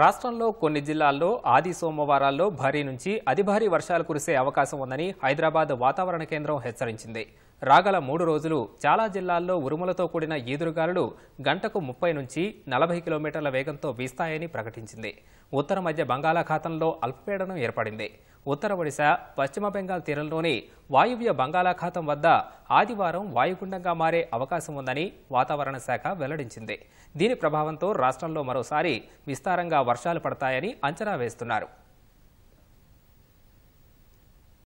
రాష్ట్రంలో కొన్ని జిల్లాల్లో ఆది సోమవారాల్లో భారీ నుంచి అతి భారీ వర్షాలు కురిసే అవకాశం ఉందని హైదరాబాద్ వాతావరణ కేంద్రం హెచ్చరించింది రాగల మూడు రోజులు చాలా జిల్లాల్లో ఉరుములతో కూడిన ఈదురుగాలు గంటకు ముప్పై నుంచి నలభై కిలోమీటర్ల వేగంతో వీస్తాయని ప్రకటించింది ఉత్తర మధ్య బంగాళాఖాతంలో అల్పపీడనం ఏర్పడింది ఉత్తర ఒడిశా పశ్చిమ బెంగాల్ తీరంలోని వాయువ్య బంగాళాఖాతం వద్ద ఆదివారం వాయుగుండంగా మారే అవకాశం ఉందని వాతావరణ శాఖ వెల్లడించింది దీని ప్రభావంతో రాష్ట్రంలో మరోసారి విస్తారంగా వర్షాలు పడతాయని అంచనా వేస్తున్నారు